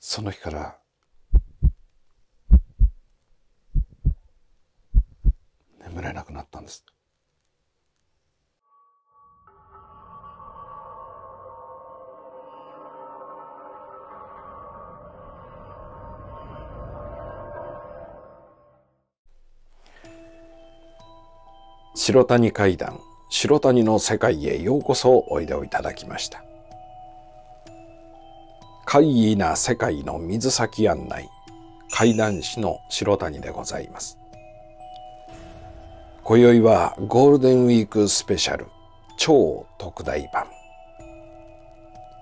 その日から眠れなくなったんです。白谷階段白谷の世界へようこそおいでをいただきました。怪異な世界の水先案内怪談師の白谷でございます今宵はゴールデンウィークスペシャル超特大版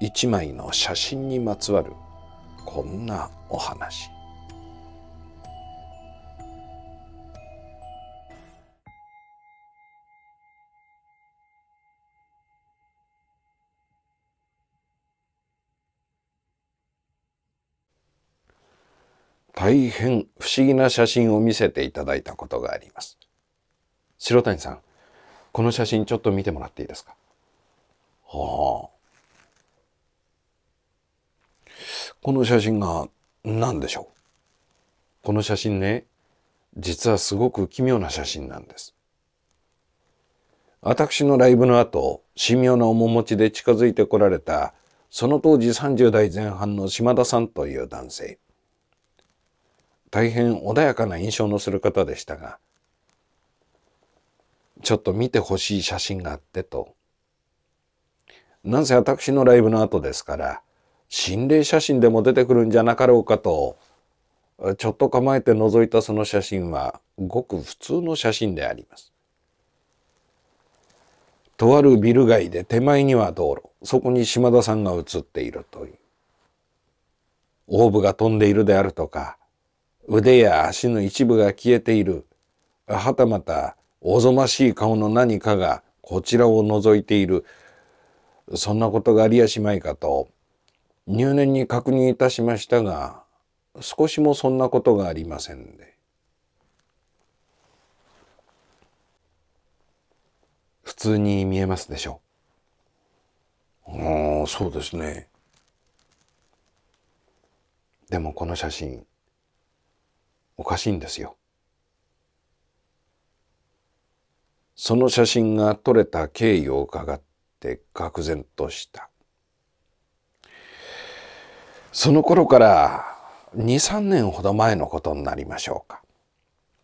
一枚の写真にまつわるこんなお話大変不思議な写真を見せていただいたことがあります。白谷さん、この写真ちょっと見てもらっていいですかはあ。この写真が何でしょうこの写真ね、実はすごく奇妙な写真なんです。私のライブの後、神妙な面持ちで近づいてこられた、その当時30代前半の島田さんという男性。大変穏やかな印象のする方でしたが、ちょっと見てほしい写真があってと。なんせ私のライブの後ですから、心霊写真でも出てくるんじゃなかろうかと、ちょっと構えて覗いたその写真は、ごく普通の写真であります。とあるビル街で手前には道路、そこに島田さんが写っているという。オーブが飛んでいるであるとか、腕や足の一部が消えている、はたまたおぞましい顔の何かがこちらを覗いている、そんなことがありやしまいかと、入念に確認いたしましたが、少しもそんなことがありませんで。普通に見えますでしょう。ああ、そうですね。でもこの写真、おかしいんですよ。その写真が撮れた経緯を伺って愕然とした。その頃から23年ほど前のことになりましょうか。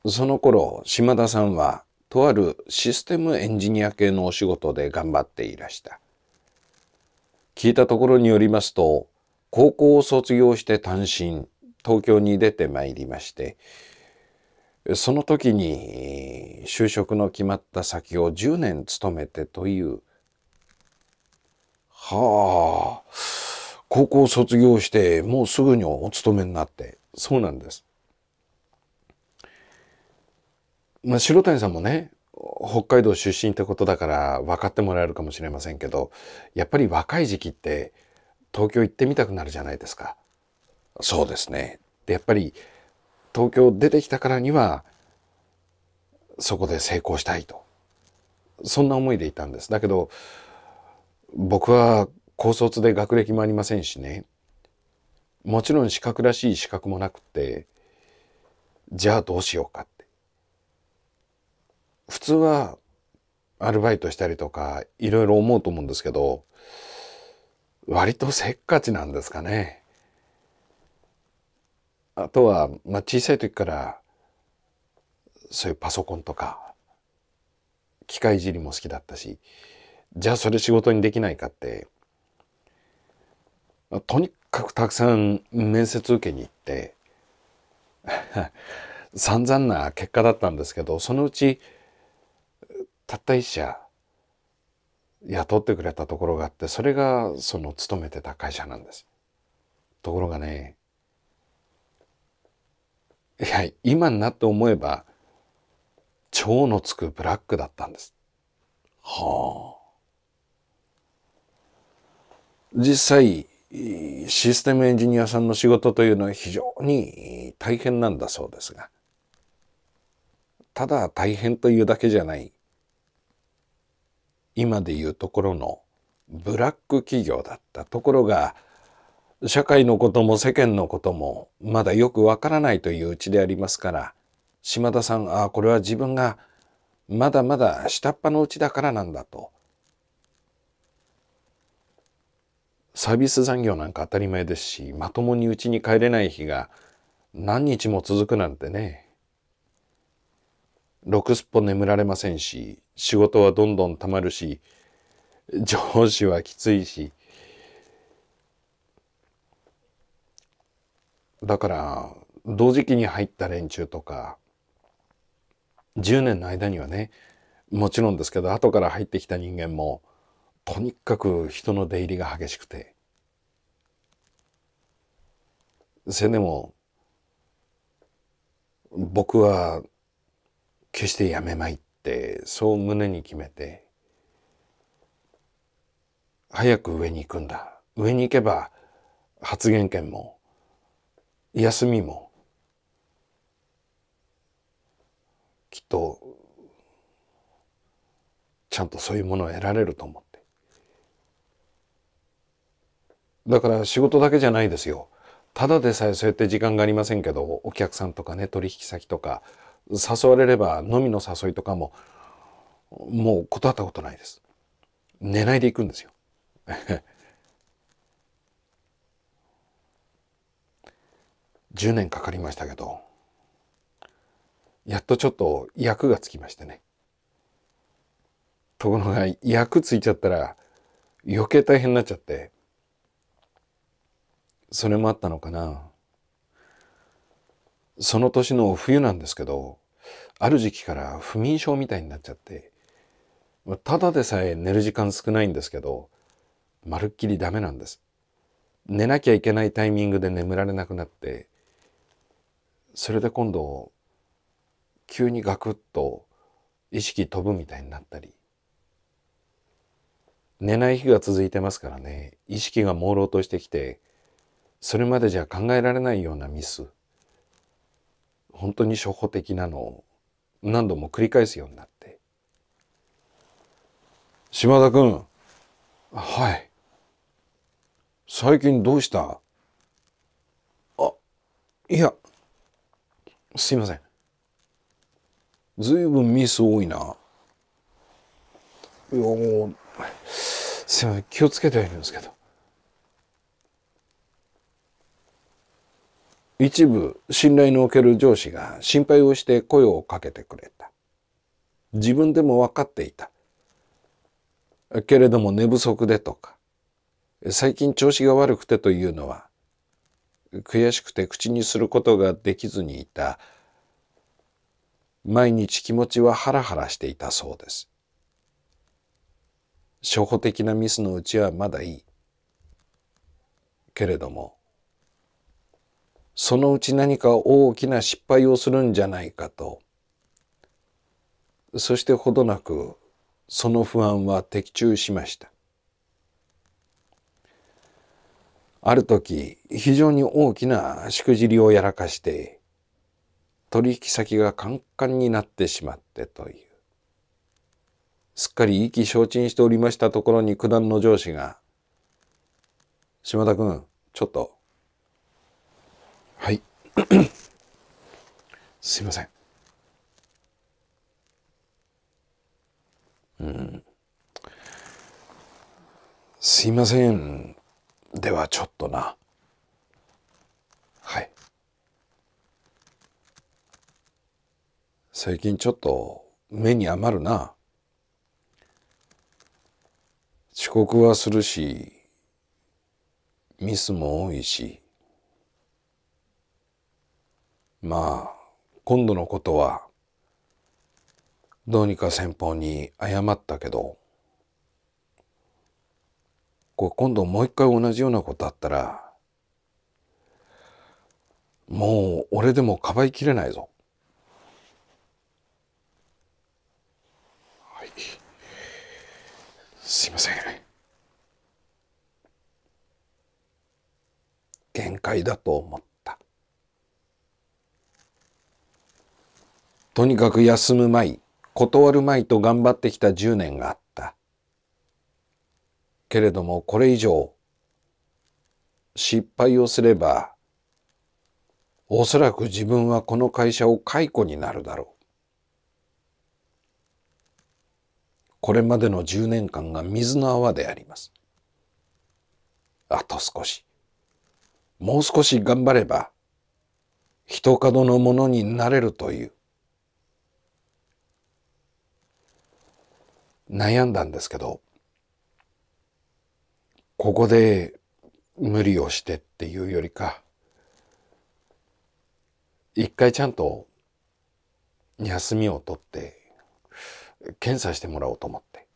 その頃島田さんはとあるシステムエンジニア系のお仕事で頑張っていらした。聞いたところによりますと高校を卒業して単身東京に出てまいりましてその時に就職の決まった先を10年勤めてというはあ高校卒業してもうすぐにお勤めになってそうなんです。まあ、白谷さんもね北海道出身ってことだから分かってもらえるかもしれませんけどやっぱり若い時期って東京行ってみたくなるじゃないですか。そうですね。で、やっぱり東京出てきたからには、そこで成功したいと。そんな思いでいたんです。だけど、僕は高卒で学歴もありませんしね。もちろん資格らしい資格もなくて、じゃあどうしようかって。普通はアルバイトしたりとかいろいろ思うと思うんですけど、割とせっかちなんですかね。あとは、まあ、小さい時からそういうパソコンとか機械いじりも好きだったしじゃあそれ仕事にできないかってとにかくたくさん面接受けに行って 散々な結果だったんですけどそのうちたった一社雇ってくれたところがあってそれがその勤めてた会社なんです。ところがねいや、今になって思えば、蝶のつくブラックだったんです。はあ。実際、システムエンジニアさんの仕事というのは非常に大変なんだそうですが、ただ大変というだけじゃない、今でいうところのブラック企業だったところが、社会のことも世間のこともまだよくわからないといううちでありますから島田さんああこれは自分がまだまだ下っ端のうちだからなんだとサービス残業なんか当たり前ですしまともにうちに帰れない日が何日も続くなんてねろくすっぽ眠られませんし仕事はどんどんたまるし上司はきついしだから同時期に入った連中とか10年の間にはねもちろんですけど後から入ってきた人間もとにかく人の出入りが激しくてせでも僕は決してやめまいってそう胸に決めて早く上に行くんだ上に行けば発言権も休みもきっとちゃんとそういうものを得られると思ってだから仕事だけじゃないですよただでさえそうやって時間がありませんけどお客さんとかね取引先とか誘われれば飲みの誘いとかももう断ったことないです寝ないで行くんですよ10年かかりましたけどやっとちょっと役がつきましてねところが役ついちゃったら余計大変になっちゃってそれもあったのかなその年の冬なんですけどある時期から不眠症みたいになっちゃってただでさえ寝る時間少ないんですけどまるっきりダメなんです寝なきゃいけないタイミングで眠られなくなってそれで今度急にガクッと意識飛ぶみたいになったり寝ない日が続いてますからね意識が朦朧としてきてそれまでじゃ考えられないようなミス本当に初歩的なのを何度も繰り返すようになって島田君はい最近どうしたあいやすいません。ずいぶんミス多いな。いやもう、すいません。気をつけてはいるんですけど。一部、信頼のおける上司が心配をして声をかけてくれた。自分でも分かっていた。けれども寝不足でとか、最近調子が悪くてというのは悔しくて口にすることができずにいた。毎日気持ちはハラハラしていたそうです。初歩的なミスのうちはまだいい。けれども、そのうち何か大きな失敗をするんじゃないかと。そしてほどなく、その不安は的中しました。ある時、非常に大きなしくじりをやらかして、取引先がカンカンになってしまってという。すっかり意気消沈しておりましたところに九段の上司が、島田君、ちょっと。はい。すいません。うん。すいません。ではちょっとなはい最近ちょっと目に余るな遅刻はするしミスも多いしまあ今度のことはどうにか先方に謝ったけどこう今度もう一回同じようなことあったらもう俺でもかばいきれないぞ。はい、すいません。限界だと思った。とにかく休むまい、断るまいと頑張ってきた10年があった。けれどもこれ以上失敗をすればおそらく自分はこの会社を解雇になるだろう。これまでの10年間が水の泡であります。あと少し。もう少し頑張れば、人角のものになれるという。悩んだんですけど、ここで無理をしてっていうよりか一回ちゃんと休みを取って検査してもらおうと思って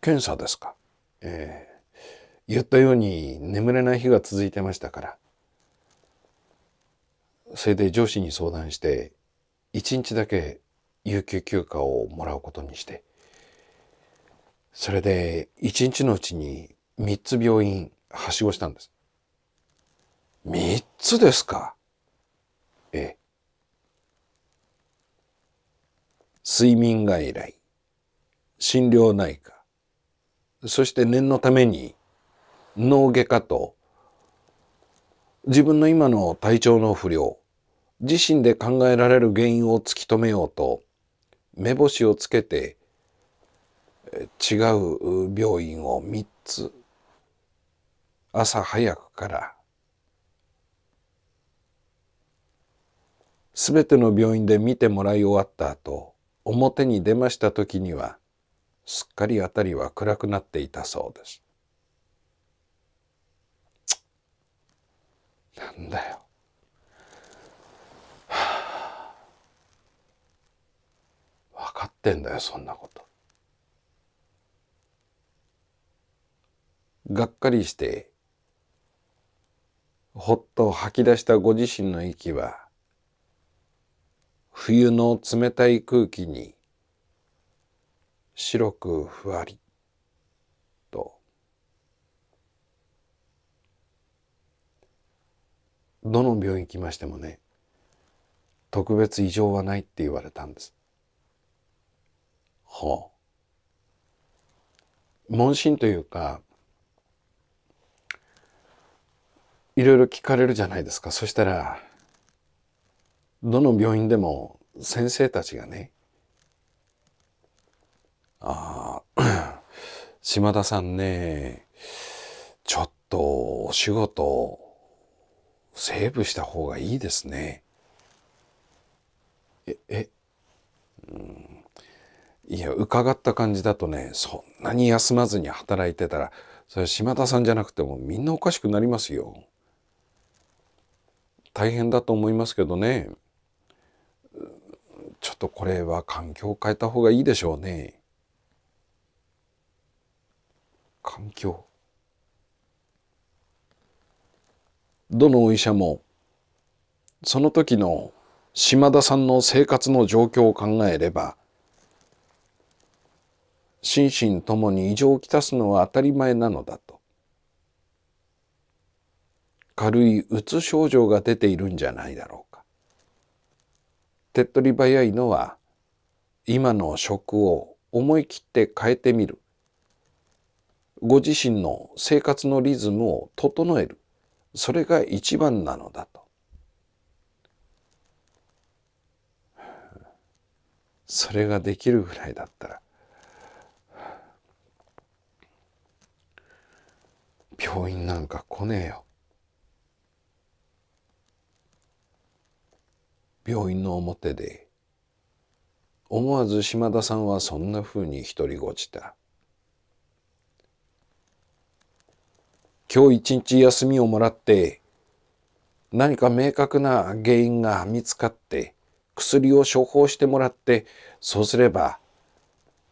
検査ですかええー、言ったように眠れない日が続いてましたからそれで上司に相談して一日だけ有給休暇をもらうことにしてそれで一日のうちに3つ病院、はしごしたんです。3つですか。ええ。睡眠外来、心療内科、そして念のために脳外科と自分の今の体調の不良、自身で考えられる原因を突き止めようと目星をつけて違う病院を3つ朝早くからすべての病院で見てもらい終わった後表に出ました時にはすっかり辺りは暗くなっていたそうです。なんだよ。はあ、分かってんだよそんなこと。がっかりしてほっと吐き出したご自身の息は、冬の冷たい空気に白くふわりとどの病院行きましてもね特別異常はないって言われたんです。はあ。問診というかいろいろ聞かれるじゃないですか。そしたら、どの病院でも先生たちがね、ああ、島田さんね、ちょっとお仕事、セーブした方がいいですね。え、え、うん、いや、伺った感じだとね、そんなに休まずに働いてたら、それ島田さんじゃなくてもみんなおかしくなりますよ。大変だと思いますけどねちょっとこれは環境を変えた方がいいでしょうね環境どのお医者もその時の島田さんの生活の状況を考えれば心身ともに異常をきたすのは当たり前なのだと軽いうつ症状が出ているんじゃないだろうか。手っ取り早いのは今の食を思い切って変えてみる。ご自身の生活のリズムを整える。それが一番なのだと。それができるぐらいだったら病院なんか来ねえよ。病院の表で思わず島田さんはそんなふうに独りごちた今日一日休みをもらって何か明確な原因が見つかって薬を処方してもらってそうすれば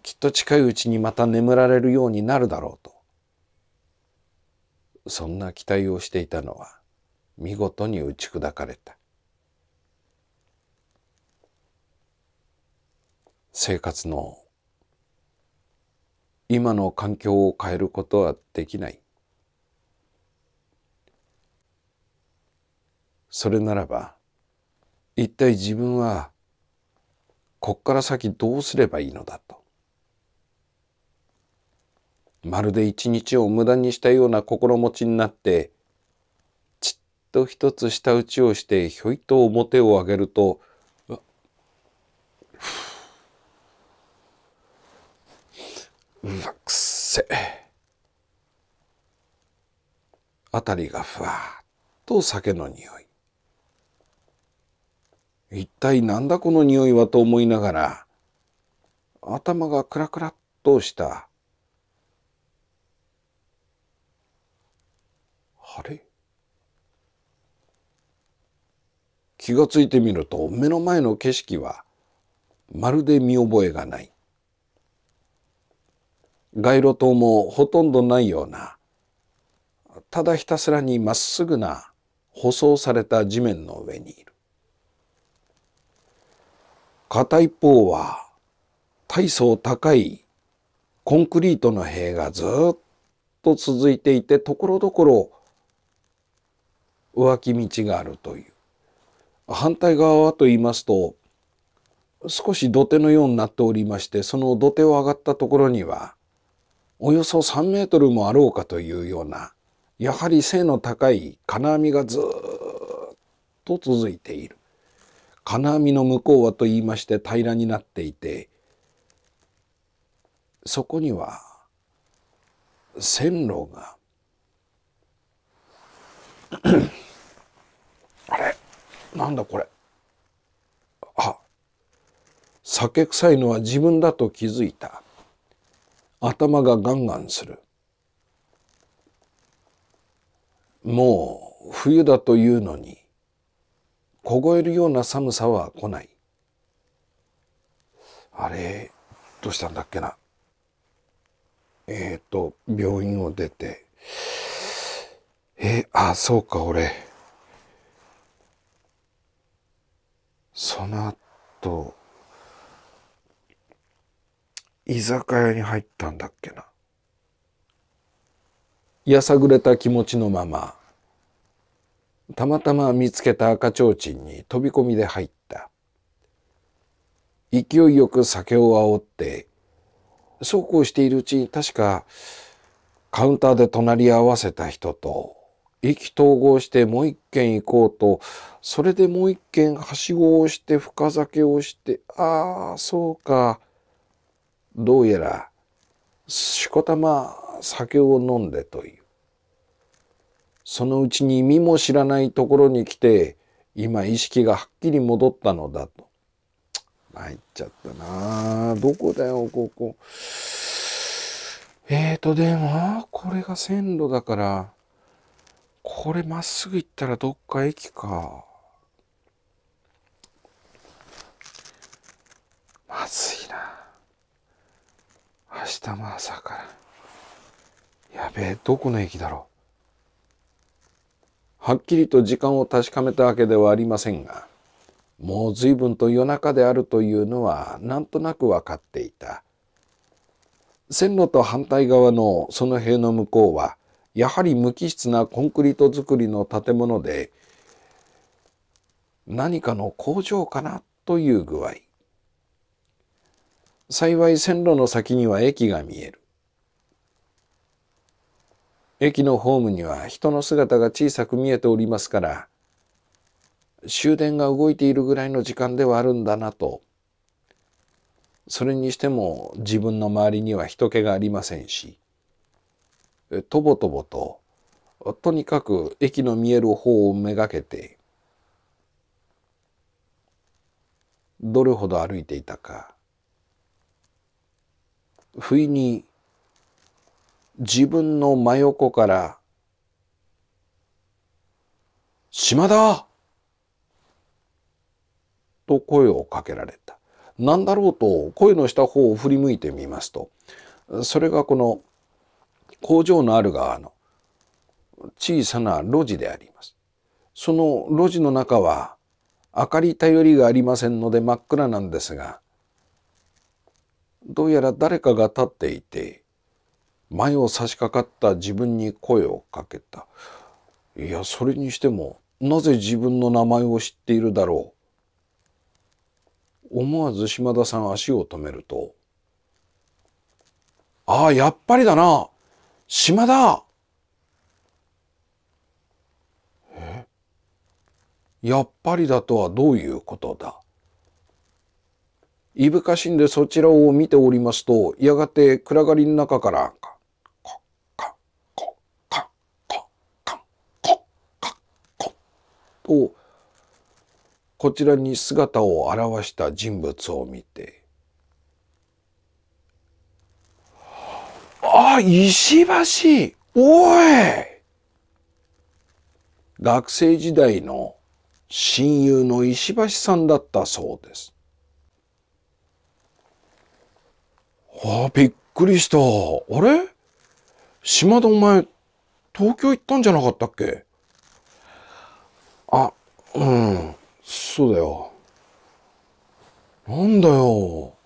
きっと近いうちにまた眠られるようになるだろうとそんな期待をしていたのは見事に打ち砕かれた生活の今の環境を変えることはできないそれならば一体自分はこっから先どうすればいいのだとまるで一日を無駄にしたような心持ちになってちっと一つ舌打ちをしてひょいと表を上げるとうくっせ辺りがふわっと酒の匂い一体なんだこの匂いはと思いながら頭がクラクラっとしたあれ気がついてみると目の前の景色はまるで見覚えがない街路灯もほとんどないような、ただひたすらにまっすぐな舗装された地面の上にいる。片一方は大層高いコンクリートの塀がずっと続いていてところどころ浮気道があるという。反対側はと言いますと少し土手のようになっておりましてその土手を上がったところにはおよそ3メートルもあろうかというような、やはり背の高い金網がずっと続いている。金網の向こうはと言いまして平らになっていて、そこには線路が あれなんだこれあ酒臭いのは自分だと気づいた頭がガンガンする。もう冬だというのに凍えるような寒さは来ない。あれ、どうしたんだっけな。えっ、ー、と、病院を出て。えー、あ、そうか、俺。その後、居酒屋に入ったんだっけな。やさぐれた気持ちのまま、たまたま見つけた赤ちょうちんに飛び込みで入った。勢いよく酒をあおって、そうこうしているうちに確かカウンターで隣り合わせた人と意気投合してもう一軒行こうと、それでもう一軒はしごをして深酒をして、ああ、そうか。どうやらしこたま酒を飲んでというそのうちに身も知らないところに来て今意識がはっきり戻ったのだと参っちゃったなどこだよここえーとでもこれが線路だからこれまっすぐ行ったらどっか駅かまずい明日も朝からやべえどこの駅だろうはっきりと時間を確かめたわけではありませんがもう随分と夜中であるというのはなんとなく分かっていた線路と反対側のその塀の向こうはやはり無機質なコンクリート造りの建物で何かの工場かなという具合幸い線路の先には駅が見える。駅のホームには人の姿が小さく見えておりますから、終電が動いているぐらいの時間ではあるんだなと。それにしても自分の周りには人気がありませんし、とぼとぼと、とにかく駅の見える方をめがけて、どれほど歩いていたか、不意に自分の真横から島田と声をかけられた。何だろうと声のした方を振り向いてみますと、それがこの工場のある側の小さな路地であります。その路地の中は明かり頼りがありませんので真っ暗なんですが、どうやら誰かが立っていて、前を差し掛かった自分に声をかけた。いや、それにしても、なぜ自分の名前を知っているだろう。思わず島田さん足を止めると、ああ、やっぱりだな島田えやっぱりだとはどういうことだいぶかしんでそちらを見ておりますと、やがて暗がりの中から、カッカコカコカコカコと、こちらに姿を現した人物を見て、あ、石橋おい学生時代の親友の石橋さんだったそうです。ああ、びっくりした。あれ島田お前、東京行ったんじゃなかったっけあ、うん、そうだよ。なんだよ。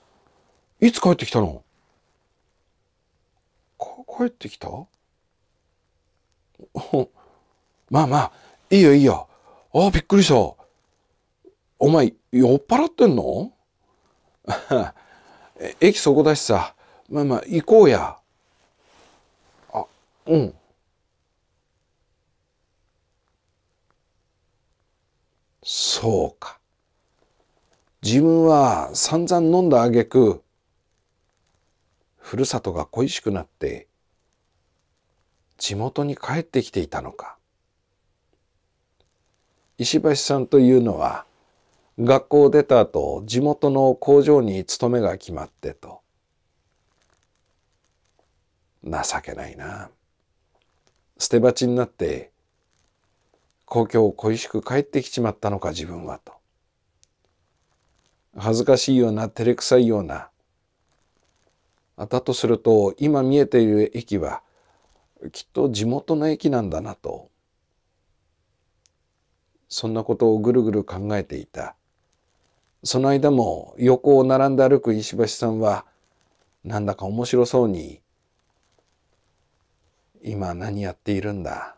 いつ帰ってきたのか、帰ってきた まあまあ、いいよいいよ。ああ、びっくりした。お前、酔っ払ってんの 駅そこだしさ、まあまあ行こうや。あ、うん。そうか。自分は散々飲んだ挙句、ふるさとが恋しくなって、地元に帰ってきていたのか。石橋さんというのは、学校を出た後、地元の工場に勤めが決まってと。情けないな。捨て鉢になって、故郷恋しく帰ってきちまったのか自分はと。恥ずかしいような照れくさいような。だとすると今見えている駅はきっと地元の駅なんだなとそんなことをぐるぐる考えていたその間も横を並んで歩く石橋さんはなんだか面白そうに「今何やっているんだ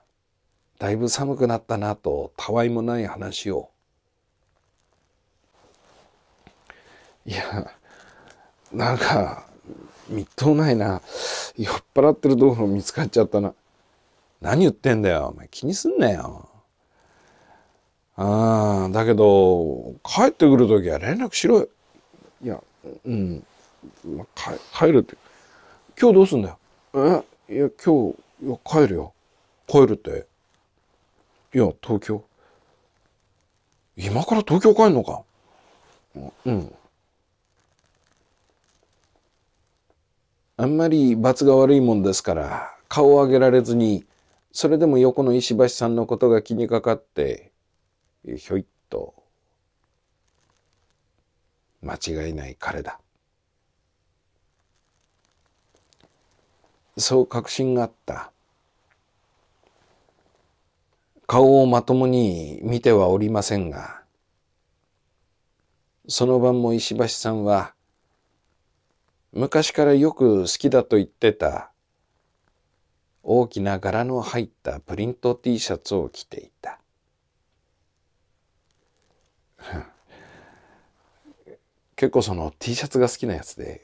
だいぶ寒くなったな」とたわいもない話をいやなんかみっともないな酔っ払ってるところ見つかっちゃったな何言ってんだよお前気にすんなよああ、だけど帰ってくる時は連絡しろよ。いやうん、まあ、帰るって今日どうすんだよ。えいや今日いや帰るよ。帰るっていや東京今から東京帰んのかうんあんまり罰が悪いもんですから顔を上げられずにそれでも横の石橋さんのことが気にかかってひょいっと間違いない彼だそう確信があった顔をまともに見てはおりませんがその晩も石橋さんは昔からよく好きだと言ってた大きな柄の入ったプリント T シャツを着ていた結構その T シャツが好きなやつで、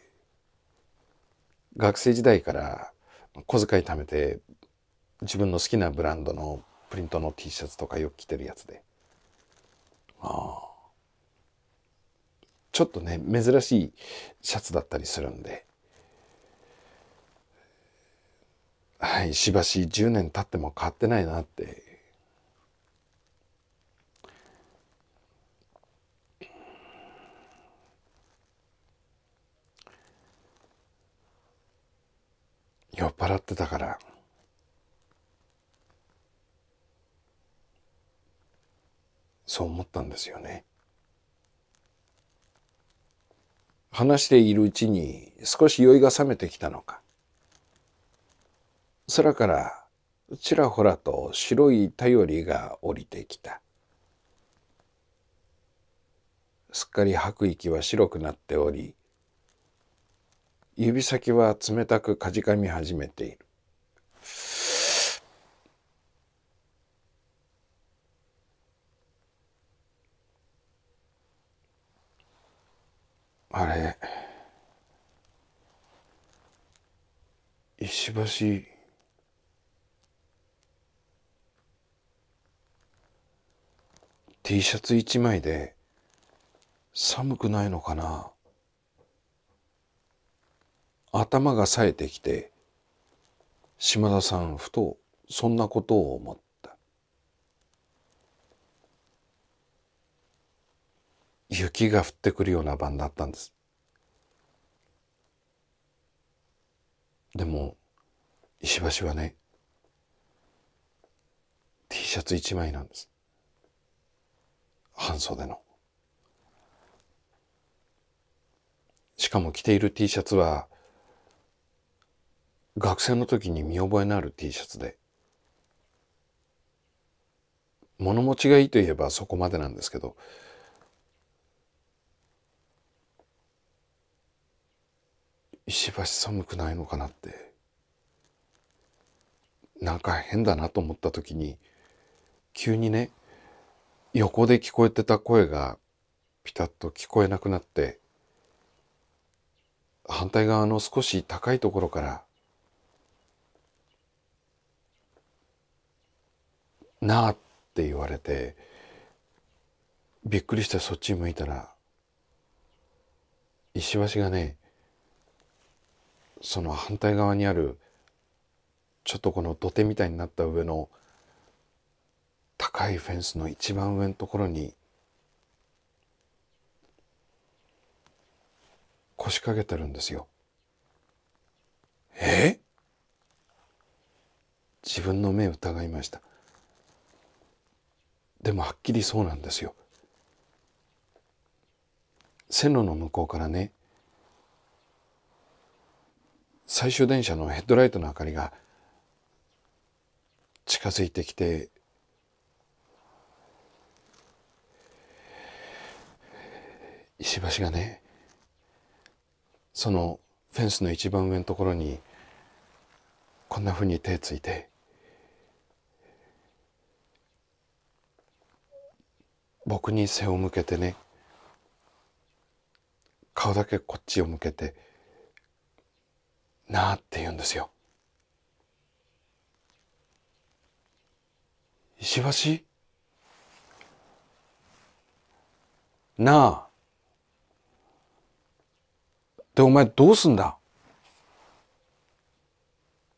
学生時代から小遣い貯めて自分の好きなブランドのプリントの T シャツとかよく着てるやつで。ああ。ちょっとね、珍しいシャツだったりするんで。はい、しばし10年経っても変わってないなって酔っ払ってたからそう思ったんですよね話しているうちに少し酔いが覚めてきたのか空からちらほらと白い便りが降りてきたすっかり吐く息は白くなっており指先は冷たくかじかみ始めている。あれ石橋「T シャツ一枚で寒くないのかな?」頭が冴えてきて島田さんふとそんなことを思った雪が降ってくるような晩だったんですでも石橋はね T シャツ一枚なんです半袖のしかも着ている T シャツは学生の時に見覚えのある T シャツで物持ちがいいといえばそこまでなんですけど石橋寒くないのかなってなんか変だなと思った時に急にね横で聞こえてた声がピタッと聞こえなくなって反対側の少し高いところからなあって言われてびっくりしてそっち向いたら石橋がねその反対側にあるちょっとこの土手みたいになった上の高いフェンスの一番上のところに腰掛けてるんですよ。え自分の目疑いました。でもはっきりそうなんですよ。線路の向こうからね最終電車のヘッドライトの明かりが近づいてきて石橋がねそのフェンスの一番上のところにこんなふうに手ついて僕に背を向けてね顔だけこっちを向けてなあって言うんですよ。石橋なあ。で、お前どうすんだ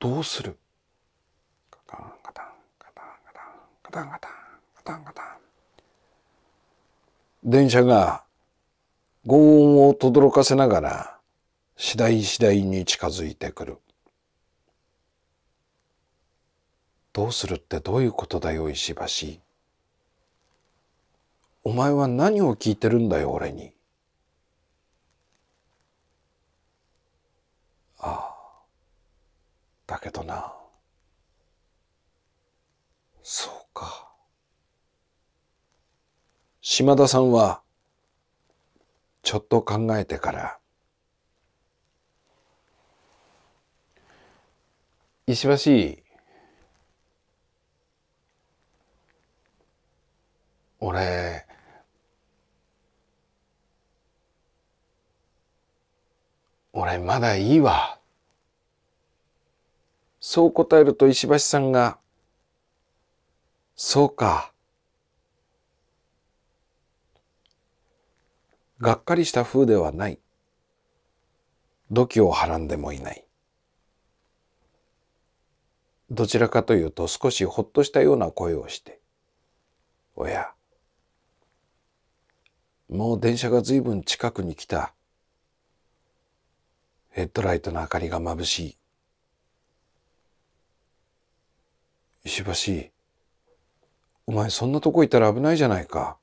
どうするカタンカタンカタンカタンカタンカタンカタンカタン電車が轟音を轟かせながら次第次第に近づいてくる。どうするってどういうことだよ石橋。お前は何を聞いてるんだよ俺に。ああだけどなそうか。島田さんは、ちょっと考えてから、石橋、俺、俺まだいいわ。そう答えると石橋さんが、そうか。がっかりした風ではない。度胸をはらんでもいない。どちらかというと少しほっとしたような声をして、おや、もう電車が随分近くに来た。ヘッドライトの明かりが眩しい。石橋、お前そんなとこいたら危ないじゃないか。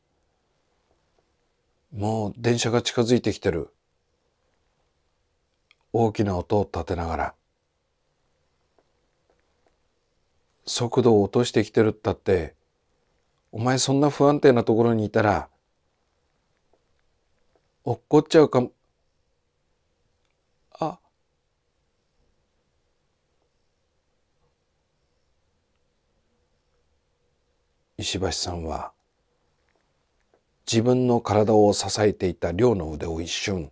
もう電車が近づいてきてる。大きな音を立てながら。速度を落としてきてるったって、お前そんな不安定なところにいたら、落っこっちゃうかも。あ。石橋さんは、自分の体を支えていた両の腕を一瞬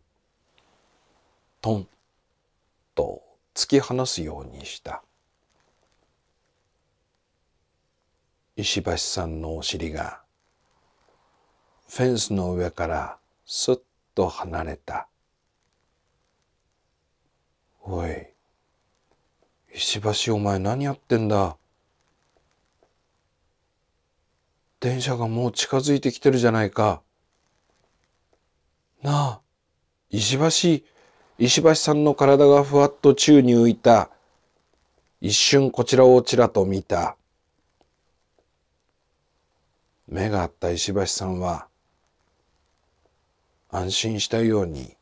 トンと突き放すようにした石橋さんのお尻がフェンスの上からすっと離れた「おい石橋お前何やってんだ電車がもう近づいてきてるじゃないか。なあ、石橋、石橋さんの体がふわっと宙に浮いた。一瞬こちらをちらと見た。目があった石橋さんは、安心したように、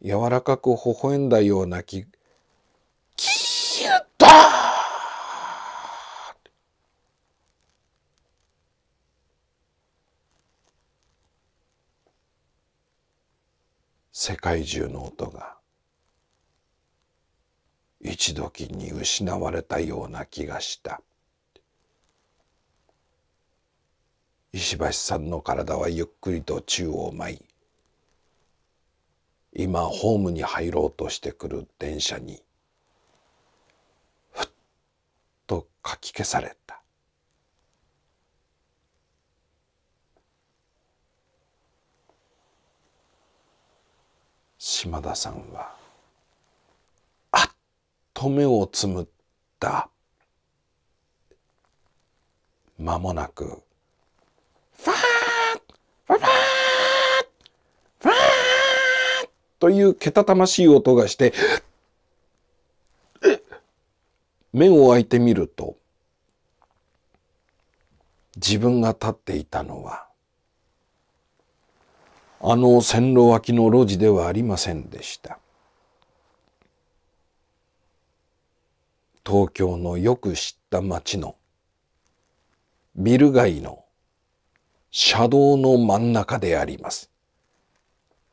柔らかく微笑んだような気、キーッと世界中の音が一時に失われたような気がした石橋さんの体はゆっくりと宙を舞い今ホームに入ろうとしてくる電車にふっとかき消された島田さんはあっと目をつむった間もなくファーファーファーというけたたましい音がして目を開いてみると自分が立っていたのはあの線路脇の路地ではありませんでした。東京のよく知った街のビル街の車道の真ん中であります。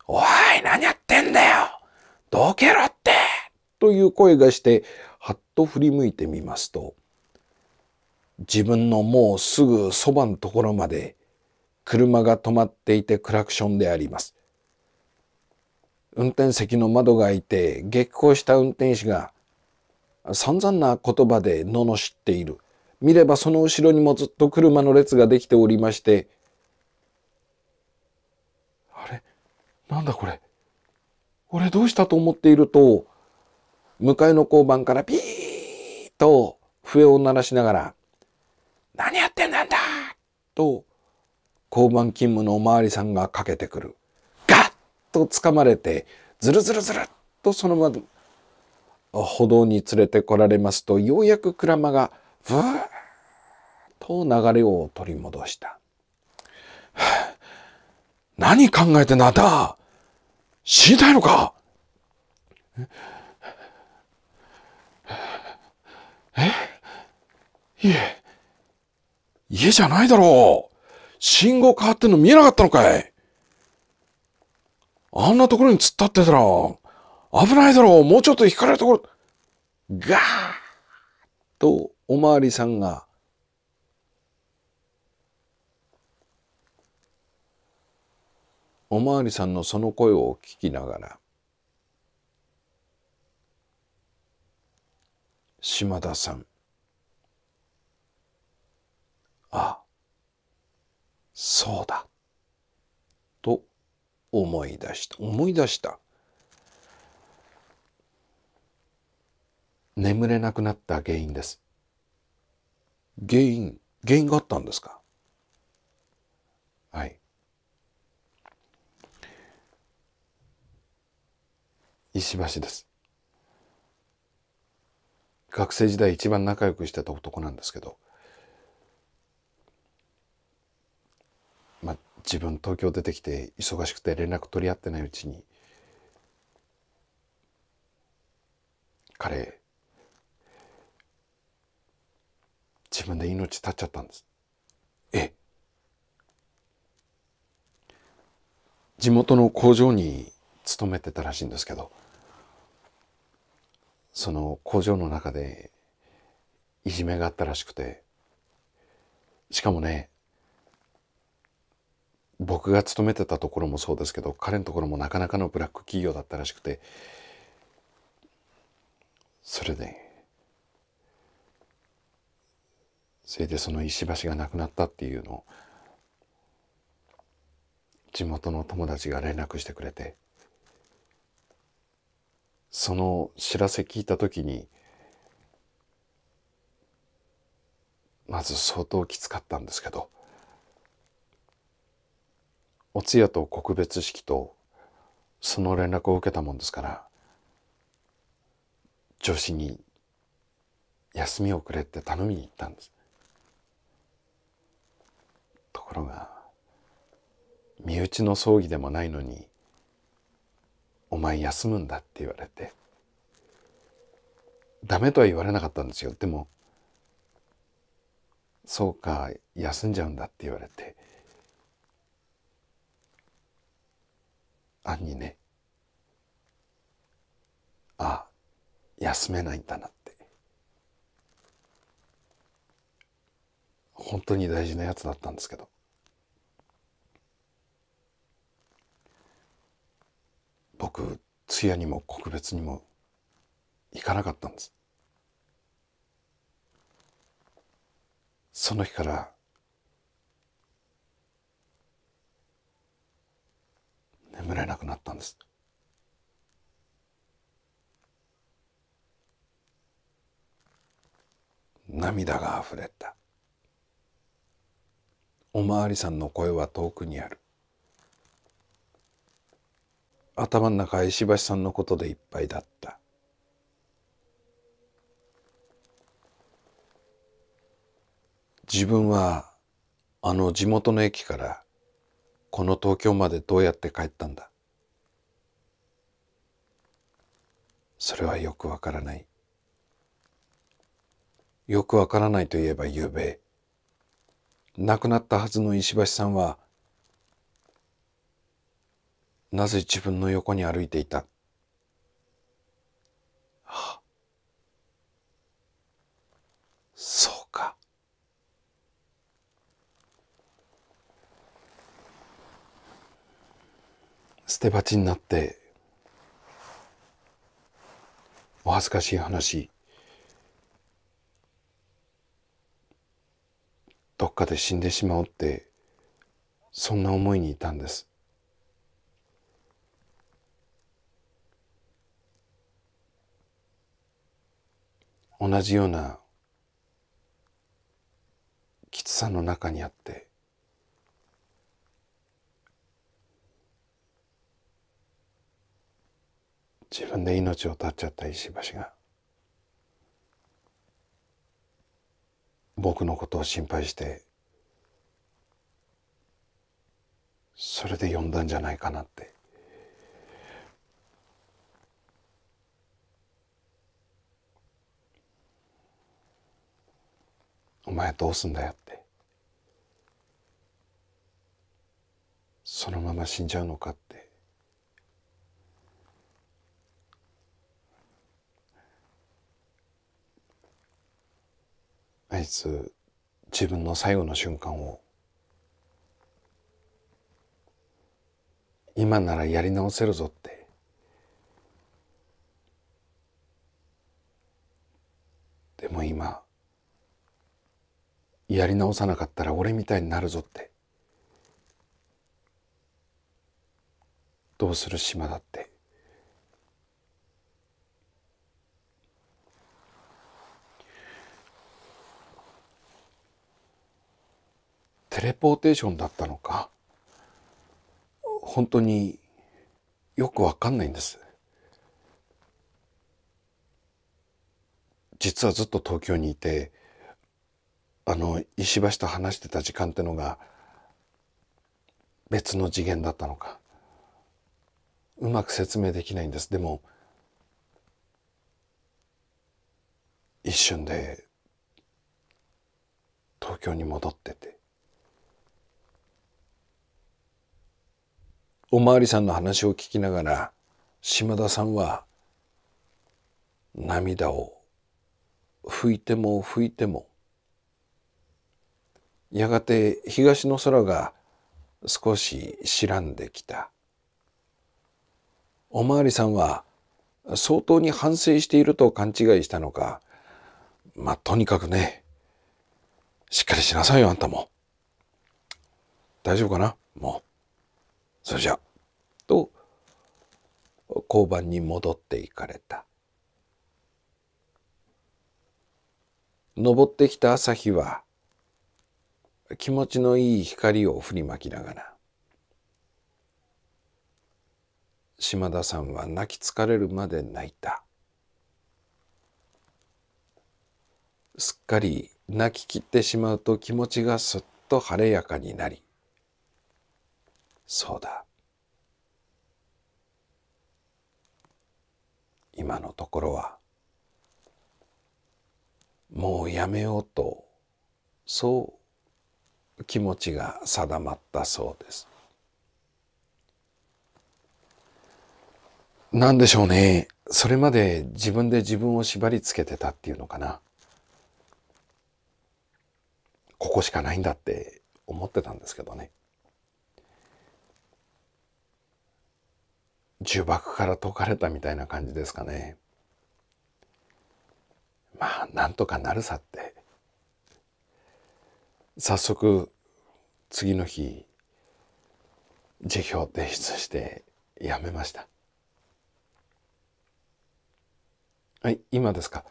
おい、何やってんだよどけろってという声がして、はっと振り向いてみますと、自分のもうすぐそばのところまで車が止まっていてクラクションであります。運転席の窓が開いて激高した運転手が散々な言葉で罵っている。見ればその後ろにもずっと車の列ができておりまして、あれなんだこれ俺どうしたと思っていると、向かいの交番からピーッと笛を鳴らしながら、何やってんだんだと交番勤務のおまわりさんがかけてくる。ガッと掴まれて、ずるずるずるっとそのまま歩道に連れてこられますと、ようやく鞍馬が、ふーっと流れを取り戻した。何考えてんだた死にたいのかえいえ、家じゃないだろう信号変わってんの見えなかったのかいあんなところに突っ立ってたら、危ないだろうもうちょっと引かれるところ、ガーッとおまわりさんが、おまわりさんのその声を聞きながら、島田さん、あ、そうだと思い出した思い出した眠れなくなった原因です原因原因があったんですかはい石橋です学生時代一番仲良くしてた男なんですけど自分東京出てきて忙しくて連絡取り合ってないうちに彼自分で命絶っちゃったんです。え地元の工場に勤めてたらしいんですけどその工場の中でいじめがあったらしくてしかもね僕が勤めてたところもそうですけど彼のところもなかなかのブラック企業だったらしくてそれでそれでその石橋がなくなったっていうのを地元の友達が連絡してくれてその知らせ聞いた時にまず相当きつかったんですけどお通夜と告別式とその連絡を受けたもんですから上司に休みをくれって頼みに行ったんですところが身内の葬儀でもないのに「お前休むんだ」って言われてダメとは言われなかったんですよでも「そうか休んじゃうんだ」って言われて。あにねあ休めないんだなって本当に大事なやつだったんですけど僕通夜にも告別にも行かなかったんですその日からられなくなったんです。涙があふれた。おまわりさんの声は遠くにある。頭の中石橋さんのことでいっぱいだった。自分はあの地元の駅からこの東京までどうやって帰ったんだそれはよくわからないよくわからないといえばゆうべ亡くなったはずの石橋さんはなぜ自分の横に歩いていた、はそうかて鉢になって、お恥ずかしい話、どっかで死んでしまおうって、そんな思いにいたんです。同じようなきつさの中にあって自分で命を絶っちゃった石橋が僕のことを心配してそれで呼んだんじゃないかなってお前どうすんだよってそのまま死んじゃうのかってあいつ自分の最後の瞬間を今ならやり直せるぞってでも今やり直さなかったら俺みたいになるぞってどうする島だってテレポーテーションだったのか、本当によくわかんないんです。実はずっと東京にいて、あの、石橋と話してた時間ってのが、別の次元だったのか。うまく説明できないんです。でも、一瞬で東京に戻ってておまわりさんの話を聞きながら島田さんは涙を拭いても拭いてもやがて東の空が少し白んできたおまわりさんは相当に反省していると勘違いしたのかまあとにかくねしっかりしなさいよあんたも大丈夫かなもう。それじゃ、と、交番に戻っていかれた。登ってきた朝日は、気持ちのいい光を振りまきながら、島田さんは泣き疲れるまで泣いた。すっかり泣ききってしまうと気持ちがすっと晴れやかになり、そうだ今のところはもうやめようとそう気持ちが定まったそうです。何でしょうねそれまで自分で自分を縛りつけてたっていうのかなここしかないんだって思ってたんですけどね。呪縛から解かれたみたいな感じですかねまあなんとかなるさって早速次の日辞表提出して辞めましたはい今ですか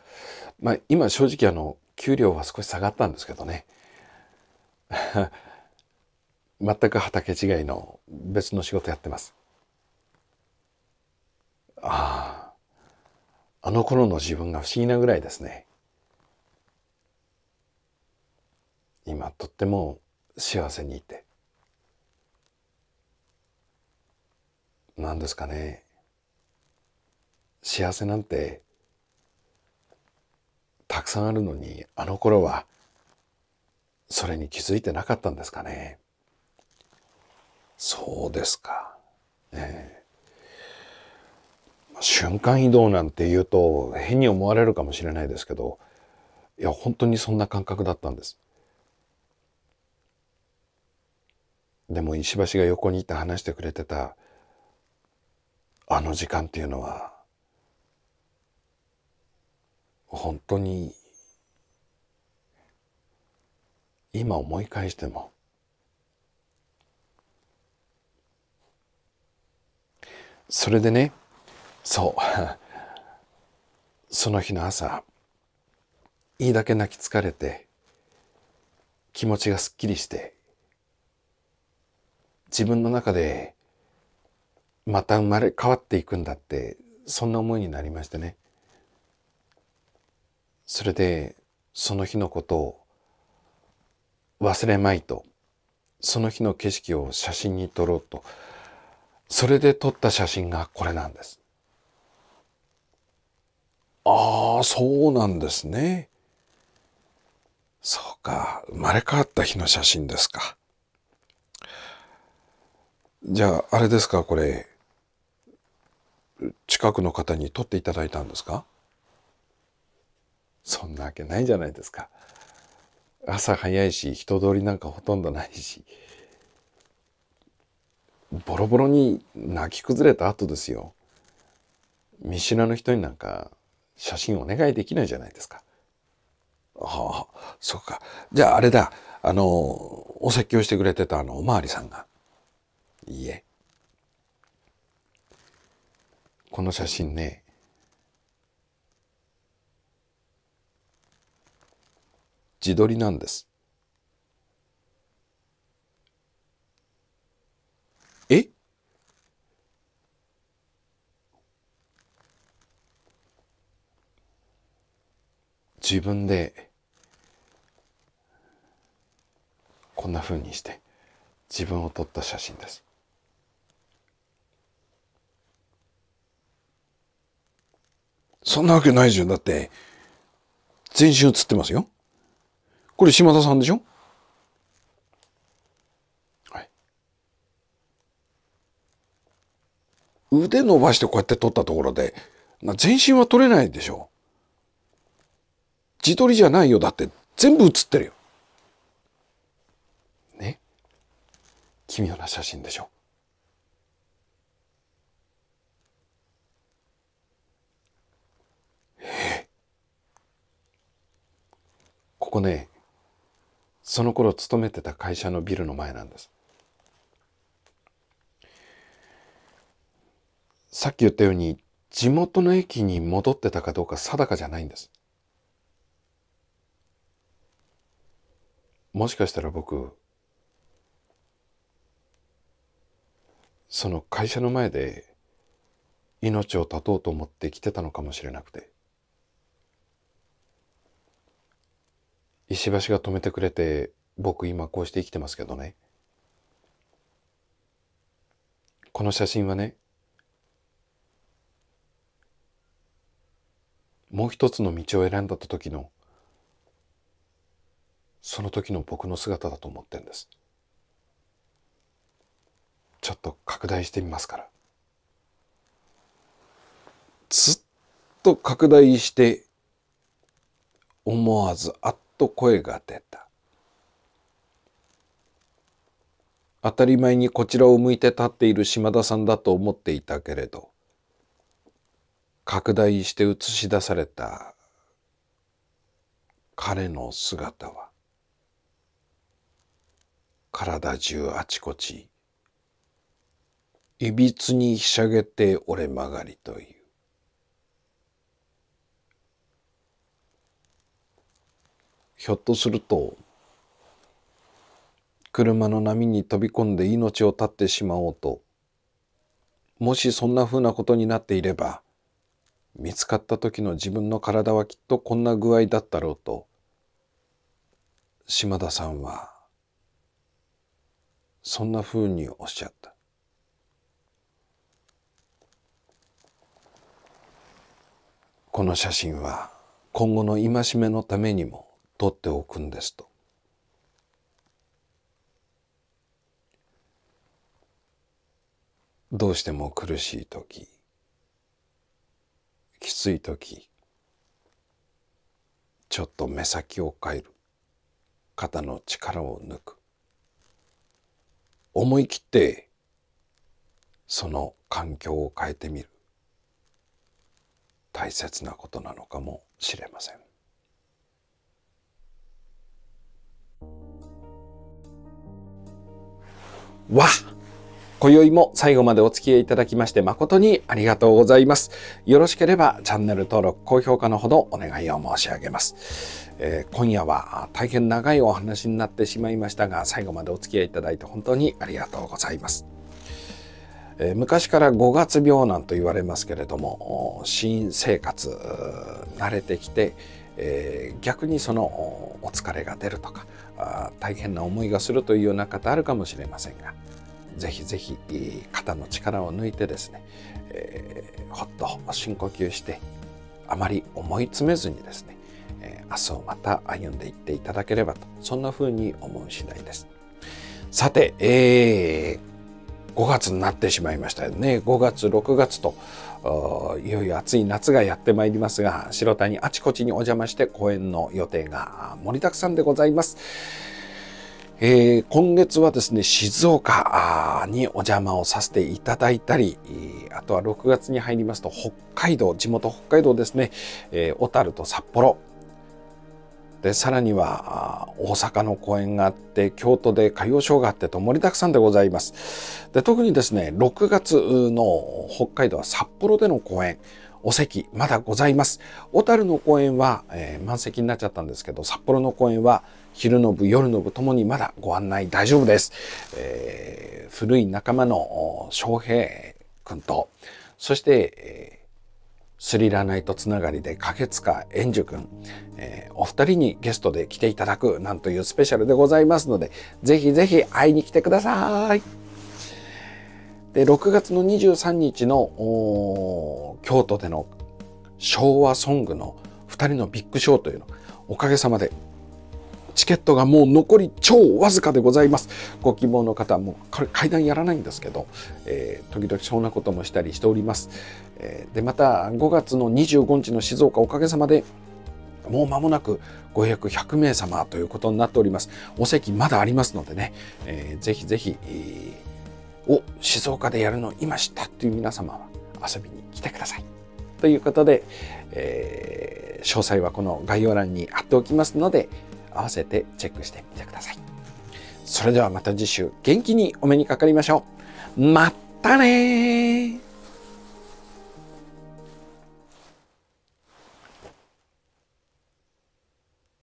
まあ今正直あの給料は少し下がったんですけどね 全く畑違いの別の仕事やってますあああの頃の自分が不思議なぐらいですね今とっても幸せにいて何ですかね幸せなんてたくさんあるのにあの頃はそれに気づいてなかったんですかねそうですかええ瞬間移動なんて言うと変に思われるかもしれないですけどいや本当にそんな感覚だったんですでも石橋が横にいて話してくれてたあの時間っていうのは本当に今思い返してもそれでねそう その日の朝いいだけ泣き疲れて気持ちがすっきりして自分の中でまた生まれ変わっていくんだってそんな思いになりましてねそれでその日のことを忘れまいとその日の景色を写真に撮ろうとそれで撮った写真がこれなんですああ、そうなんですね。そうか。生まれ変わった日の写真ですか。じゃあ、あれですか、これ。近くの方に撮っていただいたんですかそんなわけないじゃないですか。朝早いし、人通りなんかほとんどないし。ボロボロに泣き崩れた後ですよ。見知らぬ人になんか写真お願いできないじゃないですか。ああ、そっか。じゃああれだ。あの、お説教してくれてたあの、おまわりさんが。いいえ。この写真ね、自撮りなんです。自分でこんな風にして自分を撮った写真です。そんなわけないじゃん。だって、全身写ってますよ。これ島田さんでしょはい。腕伸ばしてこうやって撮ったところで、全身は撮れないでしょ。自撮りじゃないよ。だって全部写ってるよ。ね。奇妙な写真でしょ。ここね、その頃勤めてた会社のビルの前なんです。さっき言ったように地元の駅に戻ってたかどうか定かじゃないんです。もしかしたら僕その会社の前で命を絶とうと思って来てたのかもしれなくて石橋が止めてくれて僕今こうして生きてますけどねこの写真はねもう一つの道を選んだ時のその時の僕の姿だと思ってんですちょっと拡大してみますからずっと拡大して思わずあっと声が出た当たり前にこちらを向いて立っている島田さんだと思っていたけれど拡大して映し出された彼の姿は体中あちこちいびつにひしゃげて折れ曲がりというひょっとすると車の波に飛び込んで命を絶ってしまおうともしそんなふうなことになっていれば見つかった時の自分の体はきっとこんな具合だったろうと島田さんはそんなふうにおっしゃった。この写真は今後の戒めのためにも撮っておくんですと。どうしても苦しい時きつい時ちょっと目先を変える肩の力を抜く思い切ってその環境を変えてみる大切なことなのかもしれません。わっ今宵も最後までお付き合いいただきまして誠にありがとうございます。よろしければチャンネル登録、高評価のほどお願いを申し上げます。えー、今夜は大変長いお話になってしまいましたが、最後までお付き合いいただいて本当にありがとうございます。え昔から5月病なんと言われますけれども、新生活、慣れてきて、え逆にそのお疲れが出るとか大変な思いがするというような方あるかもしれませんがぜひぜひ肩の力を抜いてですね、えー、ほっと深呼吸してあまり思い詰めずにですね、え明日をまた歩んでいっていただければとそんな風に思う次第です。さて、えー、5月になってしまいましたよね5月6月といよいよ暑い夏がやってまいりますが白谷あちこちにお邪魔して公演の予定が盛りだくさんでございます。えー、今月はですね、静岡にお邪魔をさせていただいたり、あとは6月に入りますと、北海道、地元北海道ですね、えー、小樽と札幌。で、さらには、大阪の公演があって、京都で歌謡ショーがあってと盛りだくさんでございます。で、特にですね、6月の北海道は札幌での公演、お席、まだございます。小樽の公演は、えー、満席になっちゃったんですけど、札幌の公演は、昼の部、夜の部ともにまだご案内大丈夫です。えー、古い仲間の翔平君と、そして、えー、スリラナイトつながりで掛塚円樹くん、えー、お二人にゲストで来ていただくなんというスペシャルでございますので、ぜひぜひ会いに来てください。で、6月の23日の京都での昭和ソングの二人のビッグショーというの、おかげさまでチケットがもう残り超わずかでございます。ご希望の方も、これ階段やらないんですけど、えー、時々そんなこともしたりしております。えー、で、また5月の25日の静岡おかげさまで、もう間もなく5 100名様ということになっております。お席まだありますのでね、えー、ぜひぜひ、えー、お、静岡でやるの今知ったという皆様は遊びに来てください。ということで、えー、詳細はこの概要欄に貼っておきますので、合わせてチェックしてみてください。それではまた次週元気にお目にかかりましょう。またね